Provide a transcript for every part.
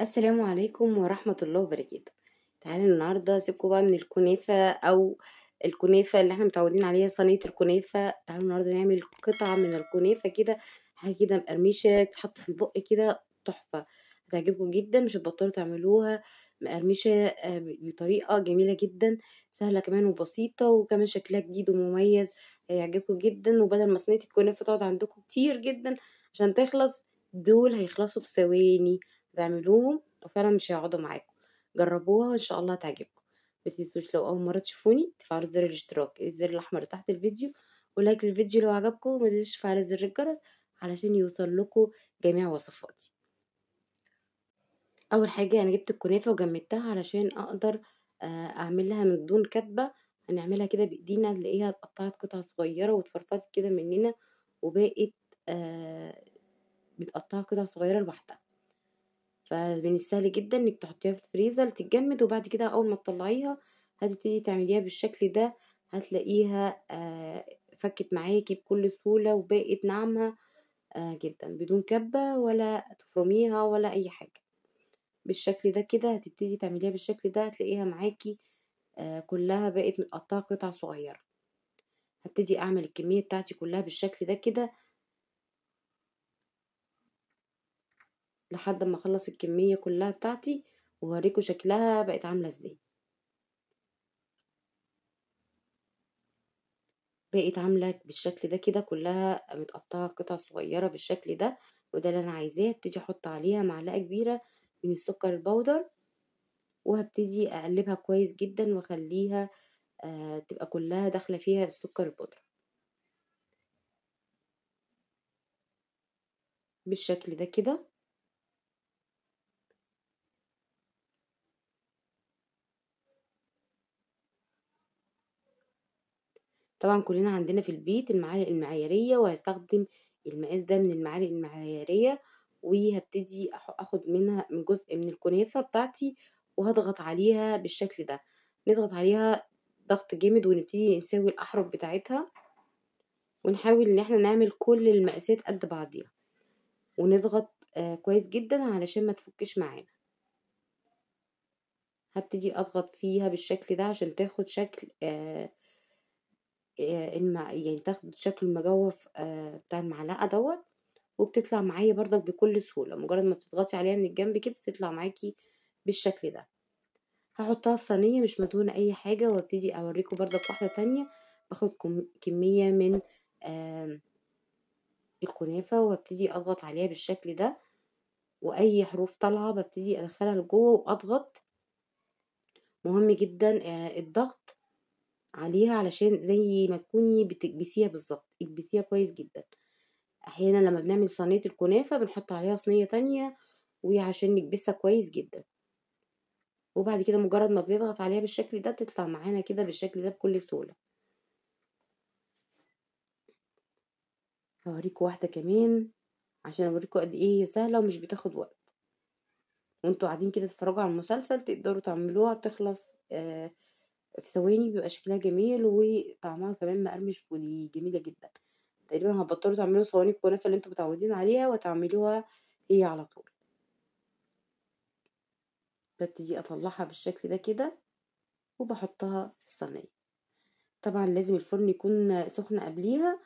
السلام عليكم ورحمة الله وبركاته تعالى النهاردة سيبكم بقى من الكنافة أو الكنافة اللي احنا متعودين عليها صينية الكنافة تعالوا النهاردة نعمل قطعة من الكنافة كده حاجة كده مقرمشة تتحط في البق كده تحفة هتعجبكوا جدا مش هتبطلوا تعملوها مقرمشة آه، بطريقة جميلة جدا سهلة كمان وبسيطة وكمان شكلها جديد ومميز هيعجبكم جدا وبدل ما صينية الكنافة تقعد عندكم كتير جدا عشان تخلص دول هيخلصوا في ثواني تعملوهم وفعلا مش هيقعدوا معاكم جربوها وان شاء الله هتعجبكم متنسوش لو اول مره تشوفوني تفعلوا زر الاشتراك الزر الاحمر تحت الفيديو ولايك للفيديو لو عجبكم وما تنسوش تفعلوا زر الجرس علشان يوصل لكم جميع وصفاتي اول حاجه انا جبت الكنافه وجمدتها علشان اقدر آه، اعمل لها من دون كبه هنعملها كده بايدينا نلاقيها اتقطعت قطع صغيره واتفرفضت كده مننا وبقت آه، متقطعه قطع صغيره لوحدها فمن السهل جدا انك تحطيها في الفريزر تتجمد وبعد كده اول ما تطلعيها هتبتدي تعمليها بالشكل ده هتلاقيها آه، فكت معاكي بكل سهولة وبقت ناعمة آه، جدا بدون كبة ولا تفرميها ولا اي حاجة بالشكل ده كده هتبتدي تعمليها بالشكل ده هتلاقيها معاكي آه، كلها بقت متقطعة قطع صغيرة هبتدي اعمل الكمية بتاعتي كلها بالشكل ده كده لحد ما اخلص الكمية كلها بتاعتي وهوريكوا شكلها بقت عاملة ازاي بقت عاملة بالشكل ده كده كلها متقطعة قطع صغيرة بالشكل ده وده اللي انا عايزاه هبتدي احط عليها معلقة كبيرة من السكر البودر وهبتدي اقلبها كويس جدا واخليها آه تبقى كلها داخلة فيها السكر البودرة بالشكل ده كده طبعا كلنا عندنا في البيت المعالق المعيارية وهستخدم المقاس ده من المعالق المعيارية وهبتدي اخد منها من جزء من الكنافة بتاعتي وهضغط عليها بالشكل ده نضغط عليها ضغط جامد ونبتدي نساوي الأحرف بتاعتها ونحاول ان احنا نعمل كل المقاسات قد بعضيها ونضغط آه كويس جدا علشان ما تفكش معانا هبتدي اضغط فيها بالشكل ده عشان تاخد شكل آه الم يعني تاخد شكل المجوّف بتاع المعلقة دوت وبتطلع معايا برضك بكل سهولة، مجرّد ما بتضغطي عليها من الجنب كده تطلع معاكي بالشكل ده. هحطها في صينية مش مدهونة أي حاجة وابتدي أورّيكم برضك واحدة تانية، باخد كم كمية من آمم، الكنافة وابتدي أضغط عليها بالشكل ده، وأي حروف طالعة ببتدي أدخّلها لجوّه وأضغط. مهم جدًا الضغط عليها علشان زي ما تكوني بتكبسيها بالظبط اكبسيها كويس جدا احيانا لما بنعمل صينية الكنافة بنحط عليها صينية تانية وعشان نكبسها كويس جدا وبعد كده مجرد ما بنضغط عليها بالشكل ده تطلع معانا كده بالشكل ده بكل سهولة هوريكوا واحدة كمان عشان اوريكوا قد ايه هي سهلة ومش بتاخد وقت وانتوا قاعدين كده تتفرجوا على المسلسل تقدروا تعملوها بتخلص آه في ثواني بيبقى شكلها جميل وطعمها كمان مقرمش وجميلة جدًا، تقريبًا هتبطّلوا تعملوا صواني الكنافة اللي انتوا متعوّدين عليها وهتعملوها هي على طول. ببتدي أطلّعها بالشكل ده كده، وبحطها في الصينية. طبعًا لازم الفرن يكون سخن قبليها.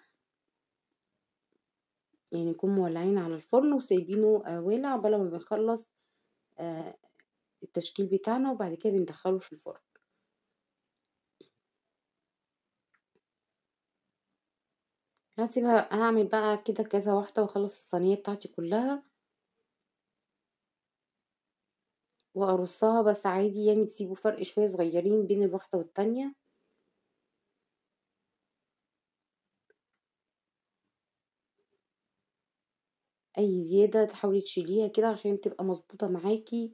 يعني نكون مولّعين على الفرن وسايبينه والع بلا ما بنخلّص آه، التشكيل بتاعنا، وبعد كده بندخّله في الفرن. هسيبها هعمل بقى كده كذا واحدة واخلص الصينية بتاعتي كلها وارصها بس عادي يعني تسيبوا فرق شوية صغيرين بين الواحدة والتانية اي زيادة تحاولي تشيليها كده عشان تبقى مظبوطة معاكي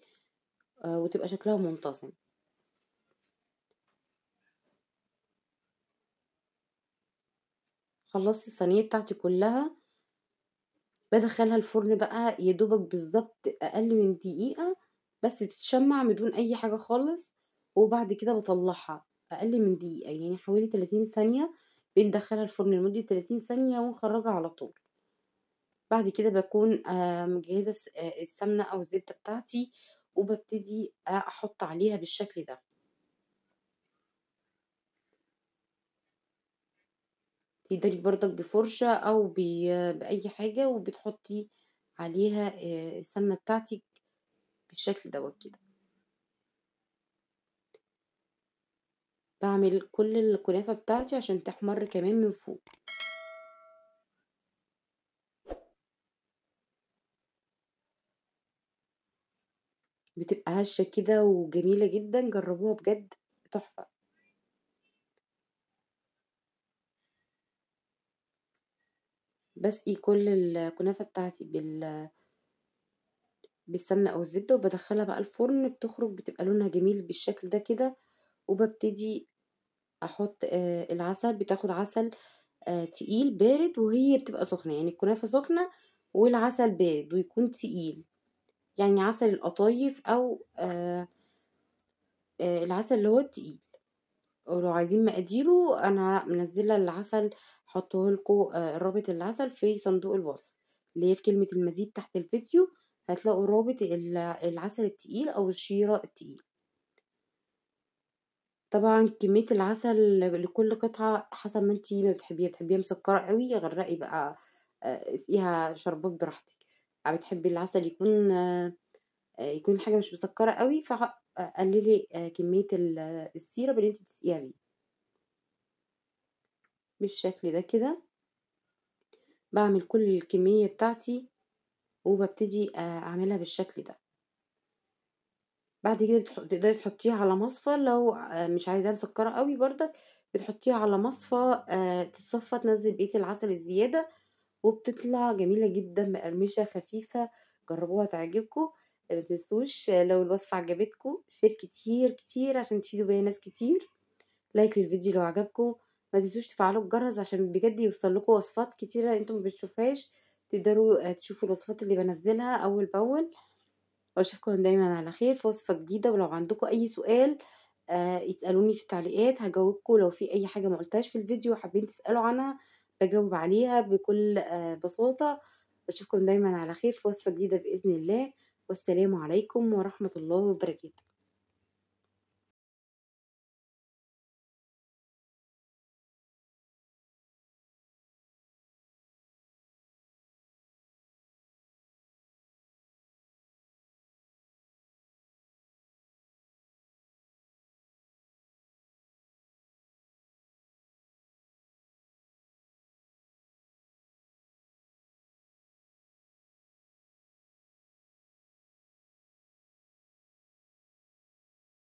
آه، وتبقى شكلها منتظم خلصت الصينية بتاعتي كلها بدخلها الفرن بقى يدوبك بالظبط اقل من دقيقة بس تتشمع بدون اي حاجة خالص وبعد كده بطلعها اقل من دقيقة يعني حوالي تلاتين ثانية بندخلها الفرن لمدة تلاتين ثانية ونخرجها على طول بعد كده بكون مجهزة آه، السمنة او الزبدة بتاعتي وببتدي احط عليها بالشكل ده تقدري برضك بفرشة أو بأي حاجة وبتحطي عليها السمنة بتاعتك بالشكل ده كده بعمل كل الكنافة بتاعتي عشان تحمر كمان من فوق بتبقى هشة كده وجميلة جدا جربوها بجد تحفة بسقي كل الكنافة بتاعتي بال بالسمنة أو الزبدة وبدخلها بقى الفرن بتخرج بتبقى لونها جميل بالشكل ده كده وببتدي أحط آه، العسل بتاخد عسل آه، تقيل بارد وهي بتبقى سخنة يعني الكنافة سخنة والعسل بارد ويكون تقيل يعني عسل القطايف أو آه، العسل اللي هو التقيل ولو عايزين مقاديره أنا منزلة العسل هحطه لكم آه، رابط العسل في صندوق الوصف اللي هي في كلمة المزيد تحت الفيديو هتلاقوا رابط العسل التقيل أو الشيرة التقيل طبعا كمية العسل لكل قطعة حسب ما انتي ما بتحبيها بتحبيها مسكرة قوي غرقي بقى آه، اسقيها شربات براحتك آه، بتحبي العسل يكون يكون حاجة مش مسكرة قوي فقللي كمية السيرة اللي انت بتسقيها بيه بالشكل ده كده بعمل كل الكمية بتاعتي وببتدي آه، اعملها بالشكل ده بعد كده تقدري تحطيها على مصفى لو آه، مش عايزاها مسكره قوي بردك بتحطيها على مصفى آه، تتصفى تنزل بقيه العسل الزياده وبتطلع جميله جدا مقرمشه خفيفه جربوها تعجبكم ما تنسوش لو الوصفه عجبتكم شير كتير كتير عشان تفيدوا بيها ناس كتير لايك للفيديو لو عجبكم ما تنسوش تفعلوا الجرس عشان بجد يوصل لكم وصفات كتيرة انتم ما بتشوفهاش تقدروا تشوفوا الوصفات اللي بنزلها اول باول واشوفكم دايما على خير في وصفة جديدة ولو عندكم اي سؤال آه يسألوني في التعليقات هجاوبكم لو في اي حاجة ما قلتهاش في الفيديو حابين تسألوا عنها بجاوب عليها بكل آه بساطة واشوفكم دايما على خير في وصفة جديدة بإذن الله والسلام عليكم ورحمة الله وبركاته